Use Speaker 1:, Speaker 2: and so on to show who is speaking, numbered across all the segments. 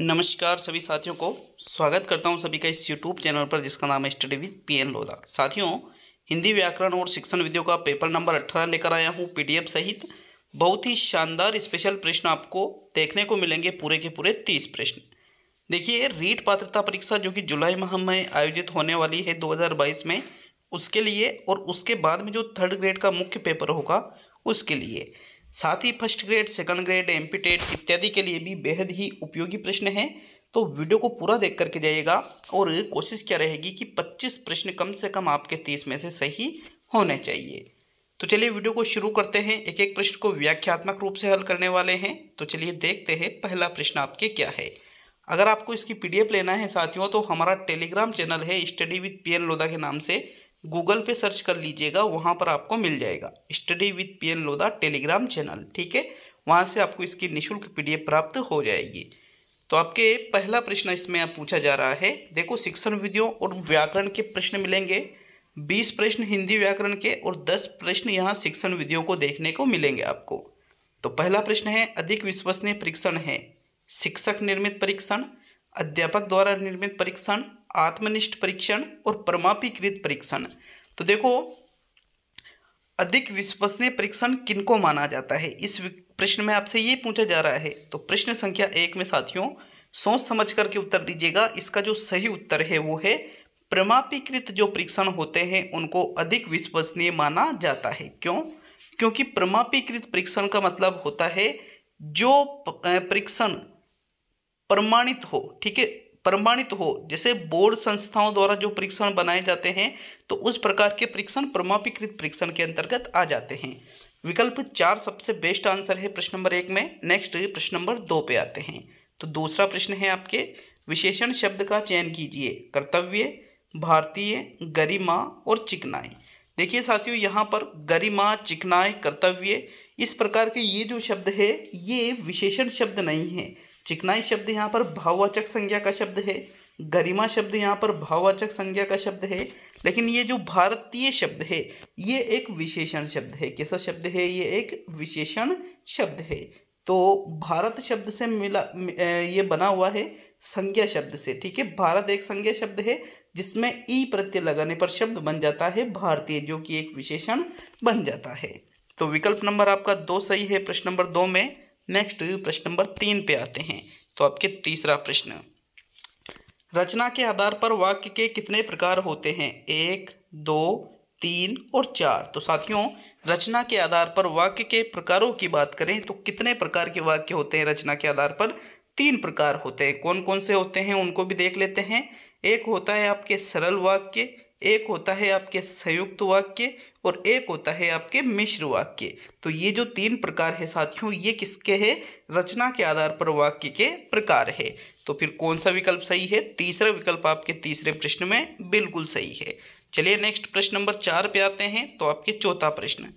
Speaker 1: नमस्कार सभी साथियों को स्वागत करता हूं सभी का इस यूट्यूब चैनल पर जिसका नाम है study with P N Lodha साथियों हिंदी व्याकरण और शिक्षण विधियों का पेपर नंबर अट्ठारह लेकर आया हूं पीडीएफ सहित बहुत ही शानदार स्पेशल प्रश्न आपको देखने को मिलेंगे पूरे के पूरे तीस प्रश्न देखिए रीट पात्रता परीक्षा जो कि जुलाई माह में आयोजित होने वाली है दो में उसके लिए और उसके बाद में जो थर्ड ग्रेड का मुख्य पेपर होगा उसके लिए साथ ही फर्स्ट ग्रेड सेकंड ग्रेड एम्पीटेड इत्यादि के लिए भी बेहद ही उपयोगी प्रश्न है तो वीडियो को पूरा देख करके जाइएगा और कोशिश क्या रहेगी कि 25 प्रश्न कम से कम आपके 30 में से सही होने चाहिए तो चलिए वीडियो को शुरू करते हैं एक एक प्रश्न को व्याख्यात्मक रूप से हल करने वाले हैं तो चलिए देखते हैं पहला प्रश्न आपके क्या है अगर आपको इसकी पीडीएफ लेना है साथियों तो हमारा टेलीग्राम चैनल है स्टडी विद पीएन लोधा के नाम से गूगल पे सर्च कर लीजिएगा वहाँ पर आपको मिल जाएगा study with P N Lodha Telegram channel ठीक है वहाँ से आपको इसकी निःशुल्क पी प्राप्त हो जाएगी तो आपके पहला प्रश्न इसमें आप पूछा जा रहा है देखो शिक्षण विधियों और व्याकरण के प्रश्न मिलेंगे बीस प्रश्न हिंदी व्याकरण के और दस प्रश्न यहाँ शिक्षण विधियों को देखने को मिलेंगे आपको तो पहला प्रश्न है अधिक विश्वसनीय परीक्षण है शिक्षक निर्मित परीक्षण अध्यापक द्वारा निर्मित परीक्षण आत्मनिष्ठ परीक्षण और परमापीकृत परीक्षण तो देखो अधिक विश्वसनीय परीक्षण किनको माना जाता है इस प्रश्न में आपसे ये पूछा जा रहा है तो प्रश्न संख्या एक में साथियों सोच समझ करके उत्तर दीजिएगा इसका जो सही उत्तर है वो है प्रमापीकृत जो परीक्षण होते हैं उनको अधिक विश्वसनीय माना जाता है क्यों क्योंकि प्रमापीकृत परीक्षण का मतलब होता है जो परीक्षण प्रमाणित हो ठीक है प्रमाणित हो जैसे बोर्ड संस्थाओं द्वारा जो परीक्षण बनाए जाते हैं तो उस प्रकार के परीक्षण प्रमापीकृत परीक्षण के अंतर्गत आ जाते हैं विकल्प चार सबसे बेस्ट आंसर है प्रश्न नंबर एक में नेक्स्ट प्रश्न नंबर दो पे आते हैं तो दूसरा प्रश्न है आपके विशेषण शब्द का चयन कीजिए कर्तव्य भारतीय गरिमा और चिकनाई देखिए साथियों यहाँ पर गरिमा चिकनाई कर्तव्य इस प्रकार के ये जो शब्द है ये विशेषण शब्द नहीं है चिकनाई शब्द यहाँ पर भाववाचक संज्ञा का शब्द है गरिमा शब्द यहाँ पर भाववाचक संज्ञा का शब्द है लेकिन ये जो भारतीय शब्द है ये एक विशेषण शब्द है कैसा शब्द है ये एक विशेषण शब्द है तो भारत शब्द से मिला ये बना हुआ है संज्ञा शब्द से ठीक है भारत एक संज्ञा शब्द है जिसमें ई प्रत्यय लगाने पर शब्द बन जाता है भारतीय जो कि एक विशेषण बन जाता है तो विकल्प नंबर आपका दो सही है प्रश्न नंबर दो में नेक्स्ट प्रश्न नंबर तीन पे आते हैं तो आपके तीसरा प्रश्न रचना के आधार पर वाक्य के कितने प्रकार होते हैं एक दो तीन और चार तो साथियों रचना के आधार पर वाक्य के प्रकारों की बात करें तो कितने प्रकार के वाक्य होते हैं रचना के आधार पर तीन प्रकार होते हैं कौन कौन से होते हैं उनको भी देख लेते हैं एक होता है आपके सरल वाक्य एक होता है आपके संयुक्त वाक्य और एक होता है आपके मिश्र वाक्य तो ये जो तीन प्रकार है साथियों ये किसके है रचना के आधार पर वाक्य के प्रकार है तो फिर कौन सा विकल्प सही है तीसरा विकल्प आपके तीसरे प्रश्न में बिल्कुल सही है चलिए नेक्स्ट प्रश्न नंबर चार पे आते हैं तो आपके चौथा प्रश्न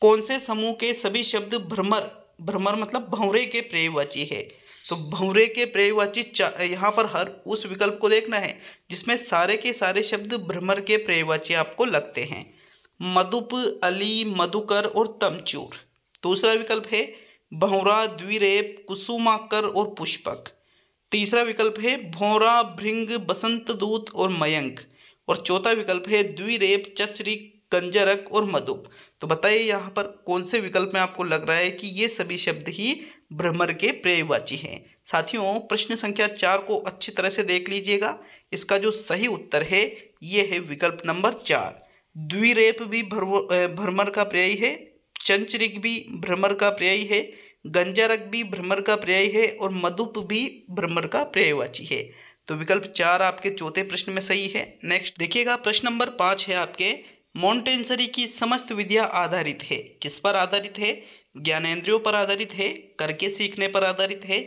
Speaker 1: कौन से समूह के सभी शब्द भ्रमर भ्रमर मतलब भंवरे के प्रेयवाची है तो भंवरे के प्रयवाची यहाँ पर हर उस विकल्प को देखना है जिसमें सारे के सारे शब्द भ्रमर के प्रयवाची आपको लगते हैं मधुप अली मधुकर और तमचूर दूसरा विकल्प है भौरा द्विरेप कुसुमाकर और पुष्पक तीसरा विकल्प है भौरा भृंग बसंत दूत और मयंक और चौथा विकल्प है द्विरेप चचरी कंजरक और मधुप तो बताइए यहाँ पर कौन से विकल्प में आपको लग रहा है कि ये सभी शब्द ही भ्रमर के पर्यवाची हैं साथियों प्रश्न संख्या चार को अच्छी तरह से देख लीजिएगा इसका जो सही उत्तर है ये है विकल्प नंबर चार द्विरेप भी भ्रमर का पर्यायी है चंचरिक भी भ्रमर का पर्यायी है गंजरक भी भ्रमर का पर्यायी है और मधुप भी भ्रमर का पर्यायवाची है तो विकल्प चार आपके चौथे प्रश्न में सही है नेक्स्ट देखिएगा प्रश्न नंबर पाँच है आपके मोन्टेन्सरी की समस्त विधियाँ आधारित है किस पर आधारित है ज्ञानेन्द्रियों पर आधारित है करके सीखने पर आधारित है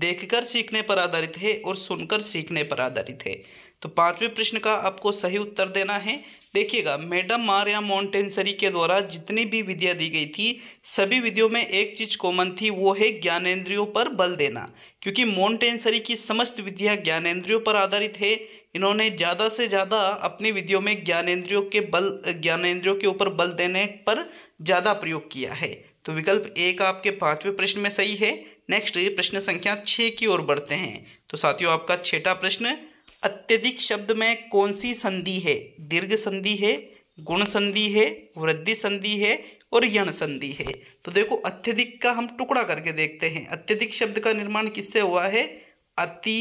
Speaker 1: देखकर सीखने पर आधारित है और सुनकर सीखने पर आधारित है तो पांचवें प्रश्न का आपको सही उत्तर देना है देखिएगा मैडम मारिया मोन्टेन्सरी के द्वारा जितनी भी विधियाँ दी गई थी सभी विधियों में एक चीज़ कॉमन थी वो है ज्ञानेन्द्रियों पर बल देना क्योंकि मोन्टेन्सरी की समस्त विधियाँ ज्ञानेन्द्रियों पर आधारित है इन्होंने ज़्यादा से ज़्यादा अपनी विधियों में ज्ञानेन्द्रियों के बल ज्ञानेन्द्रियों के ऊपर बल देने पर ज़्यादा प्रयोग किया है तो विकल्प एक आपके पाँचवें प्रश्न में सही है नेक्स्ट प्रश्न संख्या छः की ओर बढ़ते हैं तो साथियों आपका छठा प्रश्न अत्यधिक शब्द में कौन सी संधि है दीर्घ संधि है गुण संधि है वृद्धि संधि है और यण संधि है तो देखो अत्यधिक का हम टुकड़ा करके देखते हैं अत्यधिक शब्द का निर्माण किससे हुआ है अति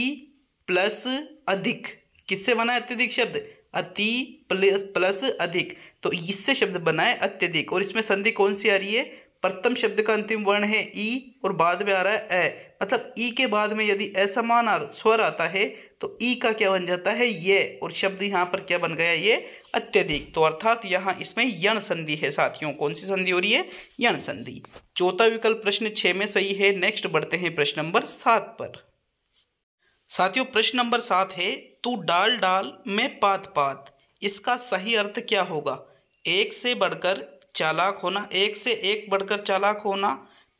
Speaker 1: प्लस अधिक किससे बना है अत्यधिक शब्द अति प्लस प्लस अधिक तो इससे शब्द बना है अत्यधिक और इसमें संधि कौन सी आ रही है प्रथम शब्द का अंतिम वर्ण है ई और बाद में आ रहा है ए मतलब ई के बाद में यदि असमान स्वर आता है तो ई का क्या बन जाता है ये और शब्द यहाँ पर क्या बन गया ये अत्यधिक तो अर्थात यहाँ इसमें यण संधि है साथियों कौन सी संधि हो रही है यण संधि चौथा विकल्प प्रश्न छः में सही है नेक्स्ट बढ़ते हैं प्रश्न नंबर सात पर साथियों प्रश्न नंबर सात है तू डाल डाल में पात पात इसका सही अर्थ क्या होगा एक से बढ़कर चालाक होना एक से एक बढ़कर चालाक होना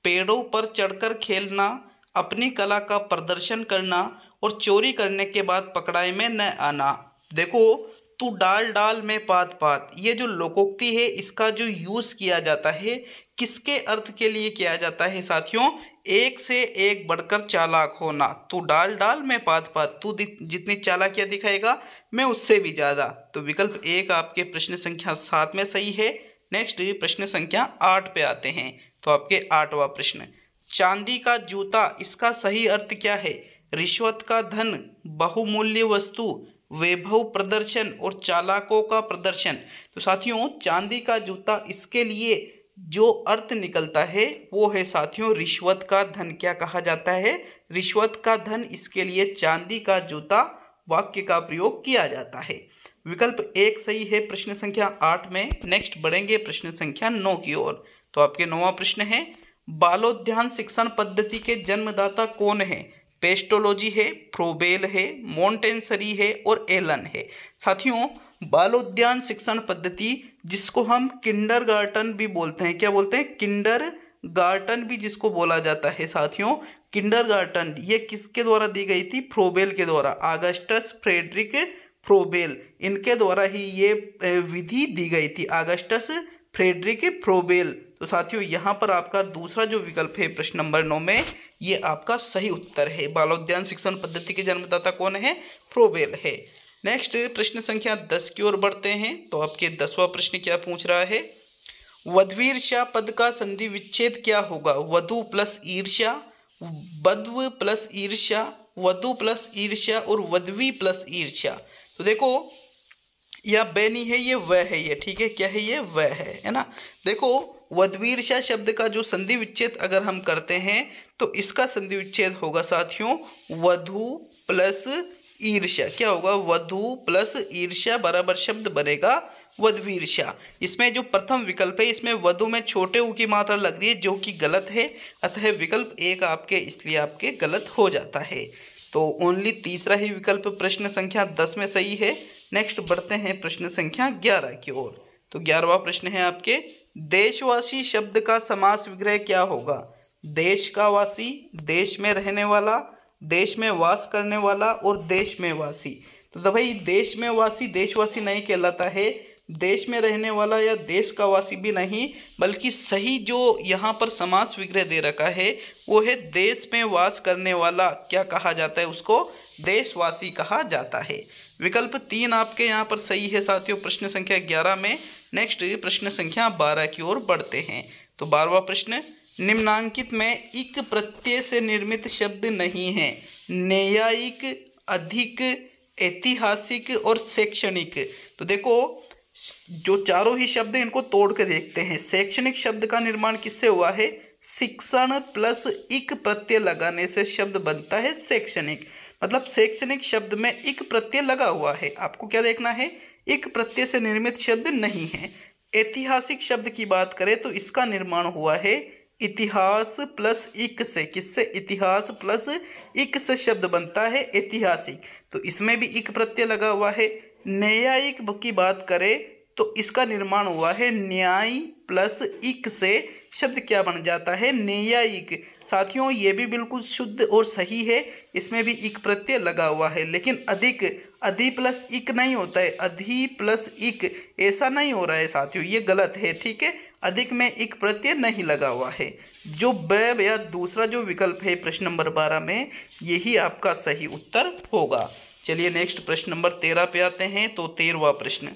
Speaker 1: पेड़ों पर चढ़कर खेलना अपनी कला का प्रदर्शन करना और चोरी करने के बाद पकड़ाई में न आना देखो तू डाल डाल में पात पात ये जो लोकोक्ति है इसका जो यूज़ किया जाता है किसके अर्थ के लिए किया जाता है साथियों एक से एक बढ़कर चालाक होना तू डाल डाल में पात पात तू जितनी चालाकियाँ दिखाएगा मैं उससे भी ज़्यादा तो विकल्प एक आपके प्रश्न संख्या सात में सही है नेक्स्ट प्रश्न संख्या आठ पे आते हैं तो आपके आठवां प्रश्न चांदी का जूता इसका सही अर्थ क्या है रिश्वत का धन बहुमूल्य वस्तु वैभव प्रदर्शन और चालाकों का प्रदर्शन तो साथियों चांदी का जूता इसके लिए जो अर्थ निकलता है वो है साथियों रिश्वत का धन क्या कहा जाता है रिश्वत का धन इसके लिए चांदी का जूता वाक्य का प्रयोग किया जाता है विकल्प एक सही है प्रश्न संख्या आठ में नेक्स्ट बढ़ेंगे प्रश्न संख्या नौ की ओर तो आपके नौवा प्रश्न है बालोद्यान शिक्षण पद्धति के जन्मदाता कौन है पेस्टोलॉजी है फ्रोबेल है मोन्टेंसरी है और एलन है साथियों बाल उद्यान शिक्षण पद्धति जिसको हम किंडर गार्टन भी बोलते हैं क्या बोलते हैं किंडर गार्टन भी जिसको बोला जाता है साथियों किंडर गार्टन ये किसके द्वारा दी गई थी फ्रोबेल के द्वारा आगस्टस फ्रेडरिक फ्रोबेल इनके द्वारा ही ये विधि दी गई थी आगस्टस फ्रेडरिक फ्रोबेल तो साथियों यहाँ पर आपका दूसरा जो विकल्प है प्रश्न नंबर नौ में ये आपका सही उत्तर है बालोद्यान शिक्षण पद्धति के जन्मदाता कौन है प्रोबेल है नेक्स्ट प्रश्न संख्या दस की ओर बढ़ते हैं तो आपके दसवा प्रश्न क्या पूछ रहा है वधवीर शाह पद का संधि विच्छेद क्या होगा वधु प्लस ईर्ष्या वधव प्लस ईर्ष्या वधु प्लस ईर्ष्या और वधवी प्लस ईर्ष्या तो देखो यह बैनी है ये वह है ये ठीक है क्या है ये वह है है ना देखो वदवीरशा शब्द का जो संधि विच्छेद अगर हम करते हैं तो इसका संधि विच्छेद होगा साथियों वधु प्लस ईर्ष्या क्या होगा वधु प्लस ईर्ष्या बराबर शब्द बनेगा वधवीरशा इसमें जो प्रथम विकल्प है इसमें वधु में छोटे ऊ की मात्रा लग रही है जो कि गलत है अतः विकल्प एक आपके इसलिए आपके गलत हो जाता है तो ओनली तीसरा ही विकल्प प्रश्न संख्या दस में सही है नेक्स्ट बढ़ते हैं प्रश्न संख्या ग्यारह की ओर तो ग्यारहवा प्रश्न है आपके देशवासी शब्द का समास विग्रह क्या होगा देश का वासी देश में रहने वाला देश में वास करने वाला और देश में वासी तो, तो भाई देश में वासी देशवासी नहीं कहलाता है देश में रहने वाला या देश का वासी भी नहीं बल्कि सही जो यहाँ पर समास विग्रह दे रखा है वो है देश में वास करने वाला क्या कहा जाता है उसको देशवासी कहा जाता है विकल्प तीन आपके यहाँ पर सही है साथियों प्रश्न संख्या ग्यारह में नेक्स्ट प्रश्न संख्या बारह की ओर बढ़ते हैं तो बारहवा प्रश्न निम्नांकित में इक प्रत्यय से निर्मित शब्द नहीं है न्यायिक अधिक ऐतिहासिक और शैक्षणिक तो देखो जो चारों ही शब्द हैं इनको तोड़ के देखते हैं शैक्षणिक शब्द का निर्माण किससे हुआ है शिक्षण प्लस इक प्रत्यय लगाने से शब्द बनता है शैक्षणिक मतलब शैक्षणिक शब्द में एक प्रत्यय लगा हुआ है आपको क्या देखना है एक प्रत्यय से निर्मित शब्द नहीं है ऐतिहासिक शब्द की बात करें तो इसका निर्माण हुआ है इतिहास प्लस इक से किससे इतिहास प्लस इक से शब्द बनता है ऐतिहासिक तो इसमें भी इक प्रत्यय लगा हुआ है न्यायिक की बात करें तो इसका निर्माण हुआ है न्याय प्लस इक से शब्द क्या बन जाता है न्यायिक साथियों ये भी बिल्कुल शुद्ध और सही है इसमें भी इक प्रत्यय लगा हुआ है लेकिन अधिक अधि प्लस इक नहीं होता है अधि प्लस इक ऐसा नहीं हो रहा है साथियों ये गलत है ठीक है अधिक में एक प्रत्यय नहीं लगा हुआ है जो बैब या दूसरा जो विकल्प है प्रश्न नंबर बारह में यही आपका सही उत्तर होगा चलिए नेक्स्ट प्रश्न नंबर तेरह पे आते हैं तो तेरहवा प्रश्न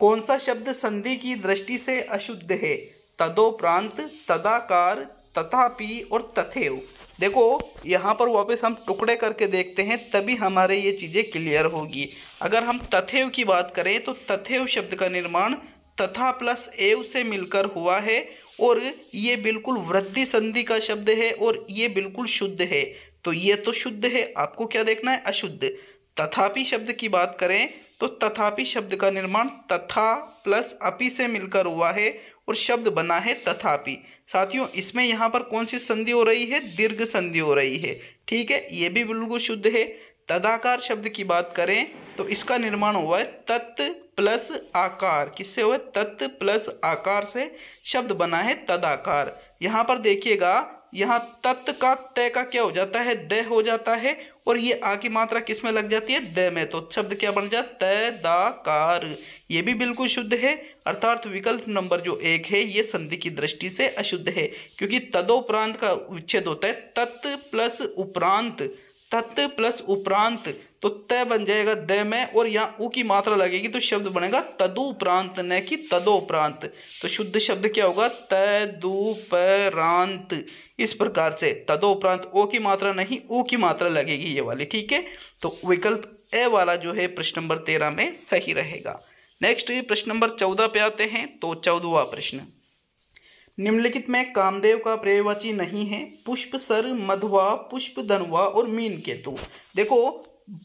Speaker 1: कौन सा शब्द संधि की दृष्टि से अशुद्ध है तदोप्रांत तदाकार तथापि और तथेव देखो यहाँ पर वापस हम टुकड़े करके देखते हैं तभी हमारे ये चीज़ें क्लियर होगी अगर हम तथेव की बात करें तो तथेव शब्द का निर्माण तथा प्लस एव से मिलकर हुआ है और ये बिल्कुल वृद्धि संधि का शब्द है और ये बिल्कुल शुद्ध है तो ये तो शुद्ध है आपको क्या देखना है अशुद्ध तथापि शब्द की बात करें तो तथापि शब्द का निर्माण तथा प्लस अपि से मिलकर हुआ है और शब्द बना है तथापि साथियों इसमें यहाँ पर कौन सी संधि हो रही है दीर्घ संधि हो रही है ठीक है ये भी बिल्कुल शुद्ध है तदाकार शब्द की बात करें तो इसका निर्माण हुआ है तत् प्लस आकार किससे हुआ है तत् प्लस आकार से शब्द बना है तदाकार यहाँ पर देखिएगा यहाँ तत् का तय का क्या हो जाता है द हो जाता है और ये आ की मात्रा किस में लग जाती है द में तो शब्द क्या बन जाता तय दाकार ये भी बिल्कुल शुद्ध है अर्थात विकल्प नंबर जो एक है ये संधि की दृष्टि से अशुद्ध है क्योंकि तदोपरांत का उच्छेद होता है तत् प्लस उपरांत तत् प्लस उपरांत तो तय बन जाएगा द में और यहाँ ऊ की मात्रा लगेगी तो शब्द बनेगा तदुप्रांत न कि तदोपरांत तो शुद्ध शब्द क्या होगा तदुप्रांत इस प्रकार से तदोप्रांत ओ की मात्रा नहीं ऊ की मात्रा लगेगी ये वाली ठीक है तो विकल्प ए वाला जो है प्रश्न नंबर तेरह में सही रहेगा नेक्स्ट प्रश्न नंबर चौदह पे आते हैं तो चौदहवा प्रश्न निम्नलिखित में कामदेव का पर्यवाची नहीं है पुष्प सर मधुआ पुष्प धनुआ और मीन केतु देखो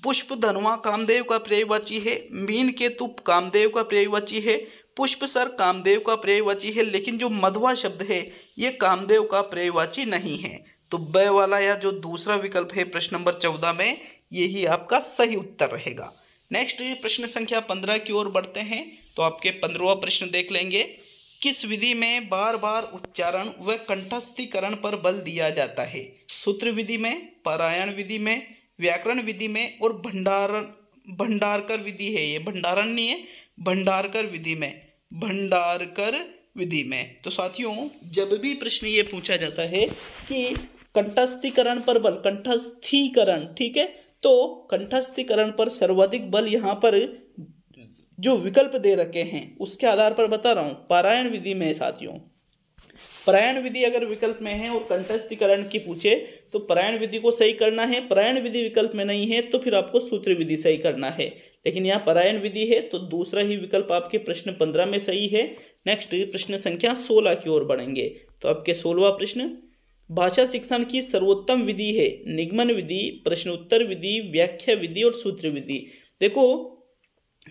Speaker 1: पुष्प धनुआ कामदेव का पर्ययवाची है मीन केतु कामदेव का पर्ययवाची है पुष्प सर कामदेव का पर्ययवाची है लेकिन जो मधुआ शब्द है ये कामदेव का पर्ययवाची नहीं है तो ब वाला या जो दूसरा विकल्प है प्रश्न नंबर चौदह में यही आपका सही उत्तर रहेगा नेक्स्ट प्रश्न संख्या पंद्रह की ओर बढ़ते हैं तो आपके पंद्रवा प्रश्न देख लेंगे किस विधि में बार बार उच्चारण व कंठस्थीकरण पर बल दिया जाता है सूत्र विधि में पारायण विधि में व्याकरण विधि में और भंडारण भंडारकर विधि है ये भंडारण नहीं है भंडारकर विधि में भंडारकर विधि में तो साथियों जब भी प्रश्न ये पूछा जाता है कि कंठस्थीकरण पर बल कंठस्थीकरण ठीक है तो कंठस्थीकरण पर सर्वाधिक बल यहाँ पर जो विकल्प दे रखे हैं उसके आधार पर बता रहा हूँ पारायण विधि में साथियों प्रायण विधि अगर विकल्प में है और कंटस्थीकरण की पूछे तो प्रायण विधि को सही करना है प्रायण विधि विकल्प में नहीं है तो फिर आपको सूत्र विधि सही करना है लेकिन यहाँ परायण विधि है तो दूसरा ही विकल्प आपके प्रश्न पंद्रह में सही है नेक्स्ट प्रश्न संख्या सोलह की ओर बढ़ेंगे तो आपके सोलवा प्रश्न भाषा शिक्षण की सर्वोत्तम विधि है निगमन विधि प्रश्नोत्तर विधि व्याख्या विधि और सूत्र विधि देखो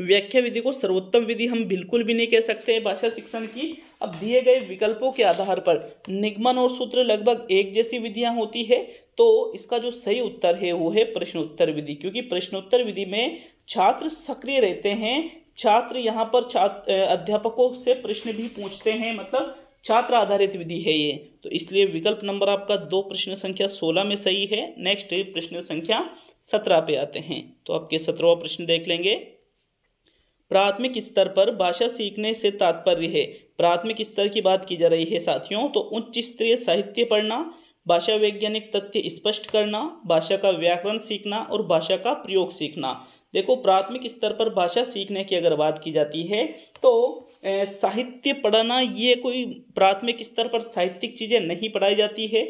Speaker 1: व्याख्या विधि को सर्वोत्तम विधि हम बिल्कुल भी नहीं कह सकते हैं भाषा शिक्षण की अब दिए गए विकल्पों के आधार पर निगमन और सूत्र लगभग एक जैसी विधियां होती है तो इसका जो सही उत्तर है वो है प्रश्नोत्तर विधि क्योंकि प्रश्नोत्तर विधि में छात्र सक्रिय रहते हैं छात्र यहाँ पर छात्र अध्यापकों से प्रश्न भी पूछते हैं मतलब छात्र आधारित विधि है ये तो इसलिए विकल्प नंबर आपका दो प्रश्न संख्या सोलह में सही है नेक्स्ट प्रश्न संख्या सत्रह पे आते हैं तो आपके सत्रहवा प्रश्न देख लेंगे प्राथमिक स्तर पर भाषा सीखने से तात्पर्य है प्राथमिक स्तर की बात की जा रही है साथियों तो उच्च स्तरीय साहित्य पढ़ना भाषा वैज्ञानिक तथ्य स्पष्ट करना भाषा का व्याकरण सीखना और भाषा का प्रयोग सीखना देखो प्राथमिक स्तर पर भाषा सीखने की अगर बात की जाती है तो साहित्य पढ़ना ये कोई प्राथमिक स्तर पर साहित्यिक चीज़ें नहीं पढ़ाई जाती है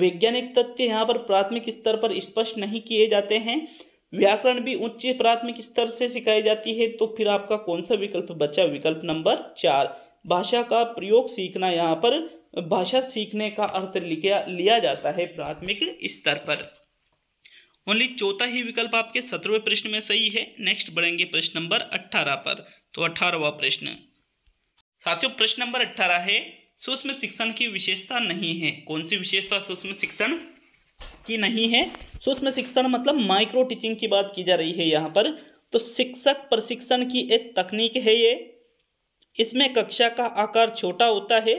Speaker 1: वैज्ञानिक तथ्य यहाँ पर प्राथमिक स्तर पर स्पष्ट नहीं किए जाते हैं व्याकरण भी उच्च प्राथमिक स्तर से सिखाई जाती है तो फिर आपका कौन सा विकल्प बचा विकल्प नंबर चार भाषा का प्रयोग सीखना यहाँ पर भाषा सीखने का अर्थ लिया जाता है प्राथमिक स्तर पर ओनली चौथा ही विकल्प आपके सत्रहवें प्रश्न में सही है नेक्स्ट बढ़ेंगे प्रश्न नंबर अट्ठारह पर तो अठारहवा प्रश्न साथियों प्रश्न नंबर अट्ठारह है सूक्ष्म शिक्षण की विशेषता नहीं है कौन सी विशेषता सूक्ष्म शिक्षण की नहीं है सूक्ष्म शिक्षण मतलब माइक्रो टीचिंग की बात की जा रही है यहाँ पर तो शिक्षक प्रशिक्षण की एक तकनीक है ये इसमें कक्षा का आकार छोटा होता है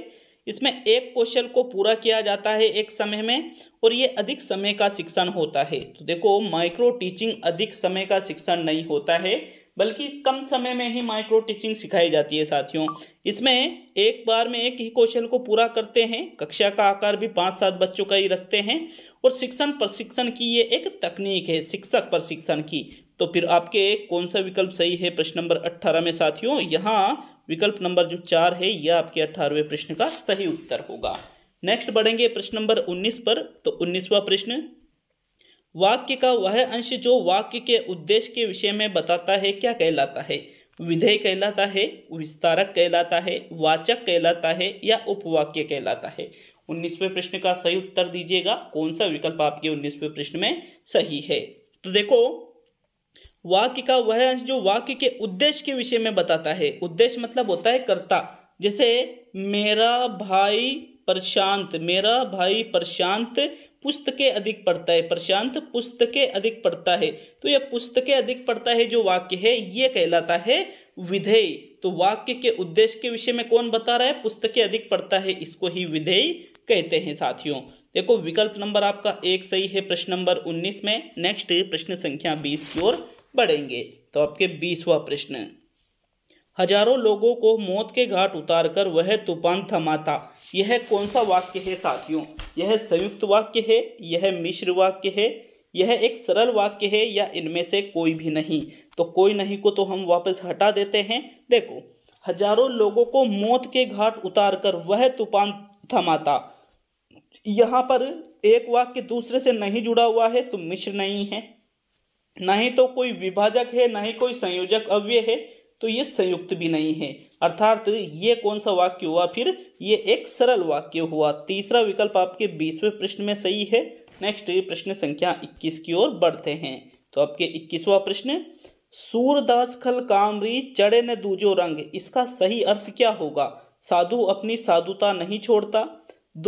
Speaker 1: इसमें एक कौशल को पूरा किया जाता है एक समय में और ये अधिक समय का शिक्षण होता है तो देखो माइक्रो टीचिंग अधिक समय का शिक्षण नहीं होता है बल्कि कम समय में ही माइक्रो टीचिंग सिखाई जाती है साथियों इसमें एक बार में एक ही क्वेश्चन को पूरा करते हैं कक्षा का आकार भी पाँच सात बच्चों का ही रखते हैं और शिक्षण प्रशिक्षण की ये एक तकनीक है शिक्षक प्रशिक्षण की तो फिर आपके कौन सा विकल्प सही है प्रश्न नंबर अट्ठारह में साथियों यहाँ विकल्प नंबर जो चार है यह आपके अठारहवें प्रश्न का सही उत्तर होगा नेक्स्ट बढ़ेंगे प्रश्न नंबर उन्नीस पर तो उन्नीसवा प्रश्न वाक्य का वह अंश जो वाक्य के उद्देश्य के विषय में बताता है क्या कहलाता है विधेय कहलाता है विस्तारक कहलाता है वाचक कहलाता है या उपवाक्य कहलाता है उन्नीसवें प्रश्न का सही उत्तर दीजिएगा कौन सा विकल्प आपके उन्नीसवें प्रश्न में सही है तो देखो वाक्य का वह अंश जो वाक्य के उद्देश्य के विषय में बताता है उद्देश्य मतलब होता है कर्ता जैसे मेरा भाई प्रशांत मेरा भाई प्रशांत पुस्तकें अधिक पढ़ता है प्रशांत पुस्तकें अधिक पढ़ता है तो यह पुस्तकें अधिक पढ़ता है जो वाक्य है ये कहलाता है विधेय तो वाक्य के उद्देश्य के विषय में कौन बता रहा है पुस्तकें अधिक पढ़ता है इसको ही विधेय कहते हैं साथियों देखो विकल्प नंबर आपका एक सही है प्रश्न नंबर उन्नीस में नेक्स्ट प्रश्न संख्या बीस की ओर बढ़ेंगे तो आपके बीसवा प्रश्न हजारों लोगों को मौत के घाट उतारकर वह तूफान थमाता यह कौन सा वाक्य है साथियों यह संयुक्त वाक्य है यह मिश्र वाक्य है यह एक सरल वाक्य है या इनमें से कोई भी नहीं तो कोई नहीं को तो हम वापस हटा देते हैं देखो हजारों लोगों को मौत के घाट उतार कर वह तूफान थमाता यहाँ पर एक वाक्य दूसरे से नहीं जुड़ा हुआ है तो मिश्र नहीं है ना ही तो कोई विभाजक है ना ही कोई संयोजक अव्यय है तो ये संयुक्त भी नहीं है अर्थात ये कौन सा वाक्य हुआ फिर ये एक सरल वाक्य हुआ तीसरा विकल्प आपके बीसवें प्रश्न में सही है नेक्स्ट प्रश्न संख्या इक्कीस की ओर बढ़ते हैं तो आपके इक्कीसवा प्रश्न सूरदास खल कामरी चढ़े न दूजो रंग इसका सही अर्थ क्या होगा साधु अपनी साधुता नहीं छोड़ता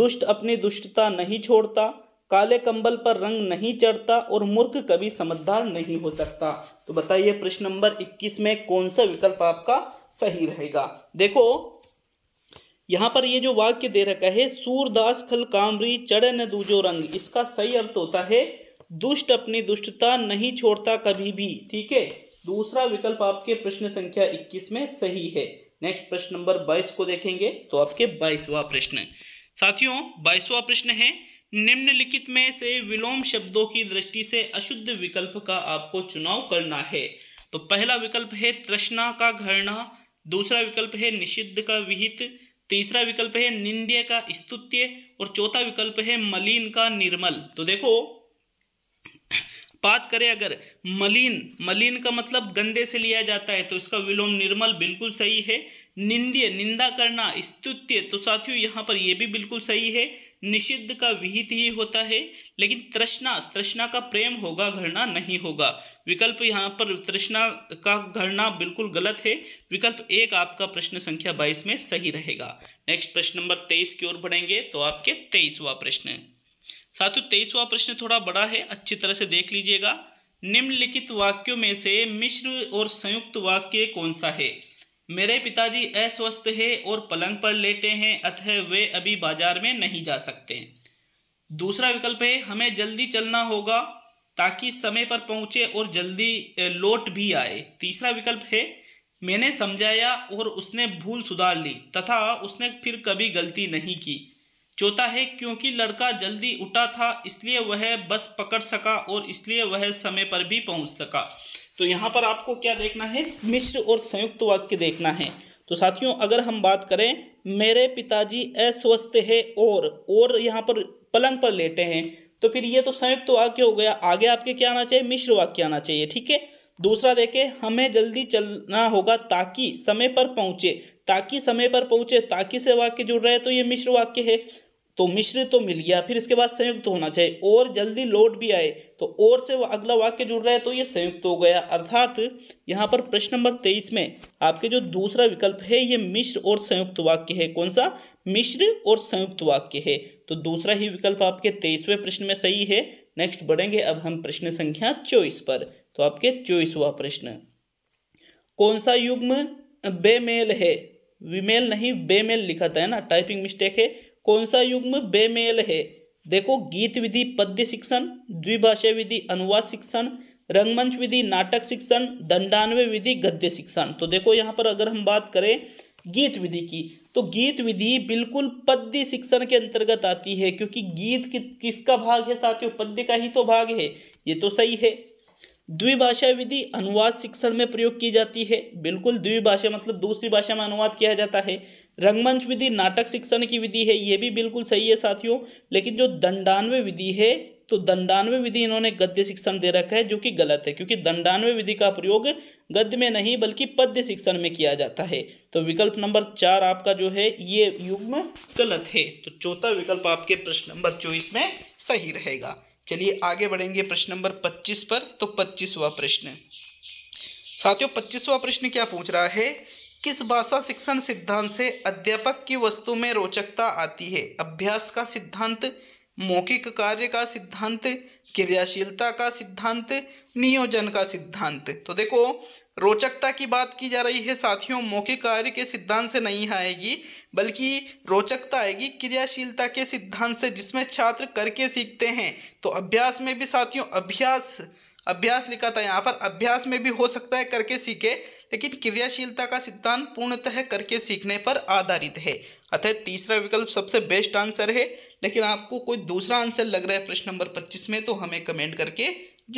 Speaker 1: दुष्ट अपनी दुष्टता नहीं छोड़ता काले कंबल पर रंग नहीं चढ़ता और मूर्ख कभी समझदार नहीं हो सकता तो बताइए प्रश्न नंबर 21 में कौन सा विकल्प आपका सही रहेगा देखो यहाँ पर ये जो वाक्य दे रखा है सूरदास खल कामरी चढ़ न दूजो रंग इसका सही अर्थ होता है दुष्ट अपनी दुष्टता नहीं छोड़ता कभी भी ठीक है दूसरा विकल्प आपके प्रश्न संख्या 21 में सही है नेक्स्ट प्रश्न नंबर 22 को देखेंगे तो आपके 22वां प्रश्न साथियों 22वां प्रश्न है निम्नलिखित में से विलोम शब्दों की दृष्टि से अशुद्ध विकल्प का आपको चुनाव करना है तो पहला विकल्प है तृष्णा का घरना दूसरा विकल्प है निषिद्ध का विहित तीसरा विकल्प है निंद्य का स्तुत्य और चौथा विकल्प है मलिन का निर्मल तो देखो बात करें अगर मलिन मलिन का मतलब गंदे से लिया जाता है तो इसका विलोम निर्मल बिल्कुल सही है निंद्य निंदा करना स्तुत्य तो साथियों यहाँ पर यह भी बिल्कुल सही है निषिद्ध का विहित ही होता है लेकिन तृष्णा तृष्णा का प्रेम होगा घृणा नहीं होगा विकल्प यहाँ पर तृष्णा का घृणा बिल्कुल गलत है विकल्प एक आपका प्रश्न संख्या बाईस में सही रहेगा नेक्स्ट प्रश्न नंबर तेईस की ओर बढ़ेंगे तो आपके तेईसवा प्रश्न साथियों तेईसवा प्रश्न थोड़ा बड़ा है अच्छी तरह से देख लीजिएगा निम्नलिखित वाक्यों में से मिश्र और संयुक्त वाक्य कौन सा है मेरे पिताजी अस्वस्थ है और पलंग पर लेटे हैं अतः वे अभी बाजार में नहीं जा सकते दूसरा विकल्प है हमें जल्दी चलना होगा ताकि समय पर पहुँचे और जल्दी लौट भी आए तीसरा विकल्प है मैंने समझाया और उसने भूल सुधार ली तथा उसने फिर कभी गलती नहीं की चौथा है क्योंकि लड़का जल्दी उठा था इसलिए वह बस पकड़ सका और इसलिए वह समय पर भी पहुंच सका तो यहाँ पर आपको क्या देखना है मिश्र और संयुक्त वाक्य देखना है तो साथियों अगर हम बात करें मेरे पिताजी अस्वस्थ है और और यहाँ पर पलंग पर लेटे हैं तो फिर ये तो संयुक्त वाक्य हो गया आगे आपके क्या आना चाहिए मिश्र वाक्य आना चाहिए ठीक है दूसरा देखें हमें जल्दी चलना होगा ताकि समय पर पहुंचे ताकि समय पर पहुंचे ताकि से वाक्य जुड़ रहे तो ये मिश्र वाक्य है तो मिश्रित तो मिल गया फिर इसके बाद संयुक्त होना चाहिए और जल्दी लौट भी आए तो और से अगला वाक्य जुड़ रहा है तो ये संयुक्त हो गया अर्थात यहाँ पर प्रश्न नंबर तेईस में आपके जो दूसरा विकल्प है ये मिश्र और संयुक्त वाक्य है कौन सा मिश्र और संयुक्त वाक्य है तो दूसरा ही विकल्प आपके तेईसवें प्रश्न में सही है नेक्स्ट बढ़ेंगे अब हम प्रश्न संख्या चौबीस पर तो आपके चौबीसवा प्रश्न कौन सा युग्म बेमेल है विमेल नहीं बेमेल लिखा था है ना टाइपिंग मिस्टेक है कौन सा युग्म बेमेल है देखो गीत विधि पद्य शिक्षण द्विभाषा विधि अनुवाद शिक्षण रंगमंच विधि नाटक शिक्षण दंडान्वय विधि गद्य शिक्षण तो देखो यहाँ पर अगर हम बात करें गीत विधि की तो गीत विधि बिल्कुल पद्य शिक्षण के अंतर्गत आती है क्योंकि गीत कि, किसका भाग है साथियों पद्य का ही तो भाग है ये तो सही है द्विभाषा विधि अनुवाद शिक्षण में प्रयोग की जाती है बिल्कुल द्विभाषा मतलब दूसरी भाषा में अनुवाद किया जाता है रंगमंच विधि नाटक शिक्षण की विधि है ये भी बिल्कुल सही है साथियों लेकिन जो दंडानवे विधि है तो दंडानवे विधि इन्होंने गद्य शिक्षण दे रखा है जो कि गलत है क्योंकि दंडानवे विधि का प्रयोग गद्य में नहीं बल्कि पद्य शिक्षण में किया जाता है तो विकल्प नंबर चार आपका जो है ये युग्म गलत है तो चौथा विकल्प आपके प्रश्न नंबर चौबीस में सही रहेगा चलिए आगे बढ़ेंगे प्रश्न नंबर पच्चीस पर तो पच्चीसवा प्रश्न साथियों पच्चीसवा प्रश्न क्या पूछ रहा है किस भाषा शिक्षण सिद्धांत से अध्यापक की वस्तु में रोचकता आती है अभ्यास का सिद्धांत मौखिक कार्य का सिद्धांत क्रियाशीलता का सिद्धांत नियोजन का सिद्धांत तो देखो रोचकता की बात की जा रही है साथियों मौखिक कार्य के सिद्धांत से नहीं आएगी बल्कि रोचकता आएगी क्रियाशीलता के सिद्धांत से जिसमें छात्र करके सीखते हैं तो अभ्यास में भी साथियों अभ्यास अभ्यास लिखा था यहाँ पर अभ्यास में भी हो सकता है करके सीखे लेकिन क्रियाशीलता का सिद्धांत पूर्णतः करके सीखने पर आधारित है अतः तीसरा विकल्प सबसे बेस्ट आंसर है लेकिन आपको कोई दूसरा आंसर लग रहा है प्रश्न नंबर 25 में तो हमें कमेंट करके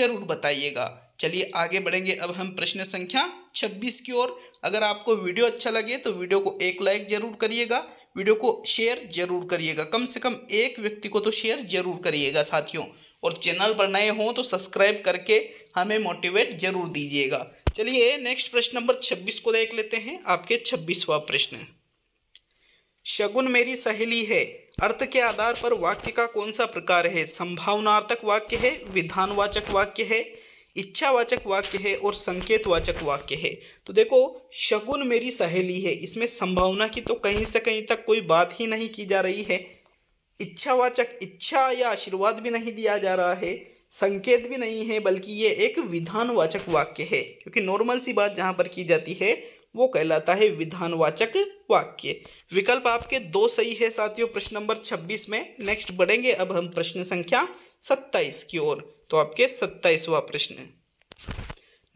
Speaker 1: ज़रूर बताइएगा चलिए आगे बढ़ेंगे अब हम प्रश्न संख्या 26 की ओर अगर आपको वीडियो अच्छा लगे तो वीडियो को एक लाइक जरूर करिएगा वीडियो को शेयर जरूर करिएगा कम से कम एक व्यक्ति को तो शेयर जरूर करिएगा साथियों और चैनल पर नए हों तो सब्सक्राइब करके हमें मोटिवेट जरूर दीजिएगा चलिए नेक्स्ट प्रश्न नंबर 26 को देख लेते हैं आपके छब्बीसवा प्रश्न शगुन मेरी सहेली है अर्थ के आधार पर वाक्य का कौन सा प्रकार है संभावनार्थक वाक्य है विधानवाचक वाक्य है इच्छावाचक वाक्य है और संकेतवाचक वाक्य है तो देखो शगुन मेरी सहेली है इसमें संभावना की तो कहीं से कहीं तक कोई बात ही नहीं की जा रही है इच्छावाचक इच्छा या आशीर्वाद भी नहीं दिया जा रहा है संकेत भी नहीं है बल्कि ये एक विधानवाचक वाक्य है क्योंकि नॉर्मल सी बात जहाँ पर की जाती है वो कहलाता है विधानवाचक वाक्य विकल्प आपके दो सही है साथियों प्रश्न नंबर 26 में नेक्स्ट बढ़ेंगे अब हम प्रश्न संख्या 27 की ओर तो आपके 27वां प्रश्न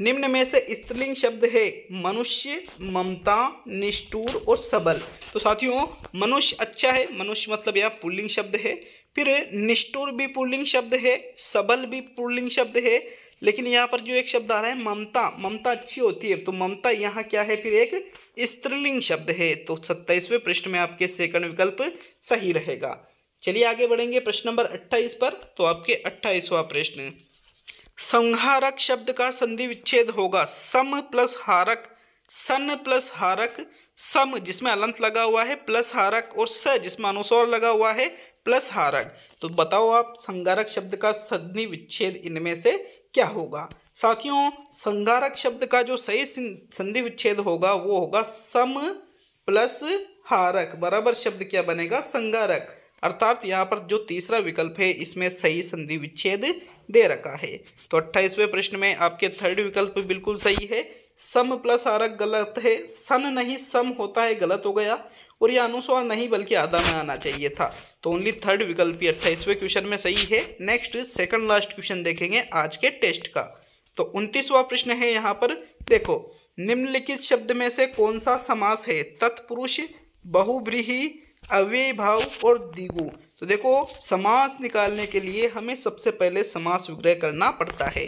Speaker 1: निम्न में से स्त्रीलिंग शब्द है मनुष्य ममता निष्ठुर और सबल तो साथियों मनुष्य अच्छा है मनुष्य मतलब यह पुल्लिंग शब्द है फिर निष्ठुर भी पुल्लिंग शब्द है सबल भी पुल्लिंग शब्द है लेकिन यहाँ पर जो एक शब्द आ रहा है ममता ममता अच्छी होती है तो ममता यहाँ क्या है फिर एक स्त्रीलिंग शब्द है तो सत्ताईसवें पृष्ठ में आपके सेकंड विकल्प सही रहेगा चलिए आगे बढ़ेंगे प्रश्न नंबर अट्ठाईस पर तो आपके अट्ठाईसवा प्रश्न संहारक शब्द का संधि विच्छेद होगा सम प्लस हारक सन प्लस हारक सम जिसमें अलंत लगा हुआ है प्लस हारक और स जिसमें अनुस्वर लगा हुआ है प्लस हारक तो बताओ आप संगारक शब्द का संधि विच्छेद इनमें से क्या होगा साथियों संगारक शब्द का जो सही संधि विच्छेद होगा वो होगा सम प्लस हारक बराबर शब्द क्या बनेगा संगारक अर्थात यहाँ पर जो तीसरा विकल्प है इसमें सही संधि विच्छेद दे रखा है तो अट्ठाईसवें प्रश्न में आपके थर्ड विकल्प बिल्कुल सही है सम प्लस आरक गलत है सन नहीं सम होता है गलत हो गया और यह अनुस्वार नहीं बल्कि आधा में आना चाहिए था तो ओनली थर्ड विकल्प ही अट्ठाईसवें क्वेश्चन में सही है नेक्स्ट सेकंड लास्ट क्वेश्चन देखेंगे आज के टेस्ट का तो उनतीसवा प्रश्न है यहाँ पर देखो निम्नलिखित शब्द में से कौन सा समास है तत्पुरुष बहुब्रीही अव्यय भाव और दिगु तो देखो समास निकालने के लिए हमें सबसे पहले समास विग्रह करना पड़ता है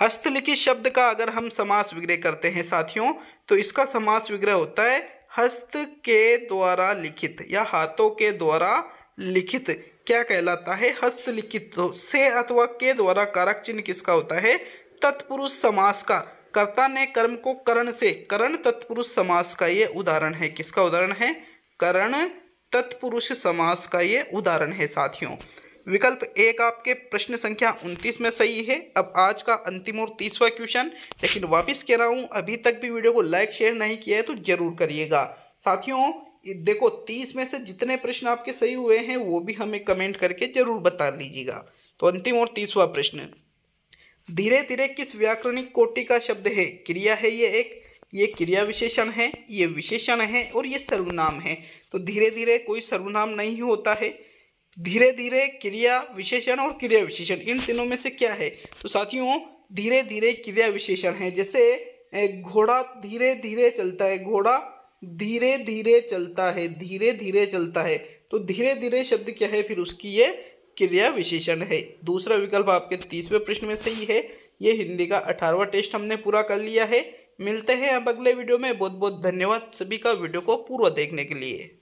Speaker 1: हस्तलिखित शब्द का अगर हम समास विग्रह करते हैं साथियों तो इसका समास विग्रह होता है हस्त के द्वारा लिखित या हाथों के द्वारा लिखित क्या कहलाता है हस्तलिखित तो से अथवा के द्वारा कारक चिन्ह किसका होता है तत्पुरुष समास का कर्ता ने कर्म को करण से करण तत्पुरुष समास का ये उदाहरण है किसका उदाहरण है करण तत्पुरुष समास का ये उदाहरण है साथियों विकल्प एक आपके प्रश्न संख्या 29 में सही है अब आज का अंतिम और तीसवा क्वेश्चन लेकिन वापस कह रहा हूँ अभी तक भी वीडियो को लाइक शेयर नहीं किया है तो जरूर करिएगा साथियों देखो तीस में से जितने प्रश्न आपके सही हुए हैं वो भी हमें कमेंट करके जरूर बता लीजिएगा तो अंतिम और तीसवा प्रश्न धीरे धीरे किस व्याकरणिक कोटि का शब्द है क्रिया है ये एक ये क्रिया विशेषण है ये विशेषण है और ये सर्वनाम है तो धीरे धीरे कोई सर्वनाम नहीं होता है धीरे धीरे क्रिया विशेषण और क्रिया विशेषण इन तीनों में से क्या है तो साथियों धीरे धीरे क्रिया विशेषण है जैसे घोड़ा धीरे धीरे चलता है घोड़ा धीरे धीरे चलता है धीरे धीरे चलता है तो धीरे धीरे शब्द क्या है फिर उसकी ये क्रिया विशेषण है दूसरा विकल्प आपके तीसवें प्रश्न में सही है ये हिंदी का अठारवा टेस्ट हमने पूरा कर लिया है मिलते हैं अब अगले वीडियो में बहुत बहुत धन्यवाद सभी का वीडियो को पूरा देखने के लिए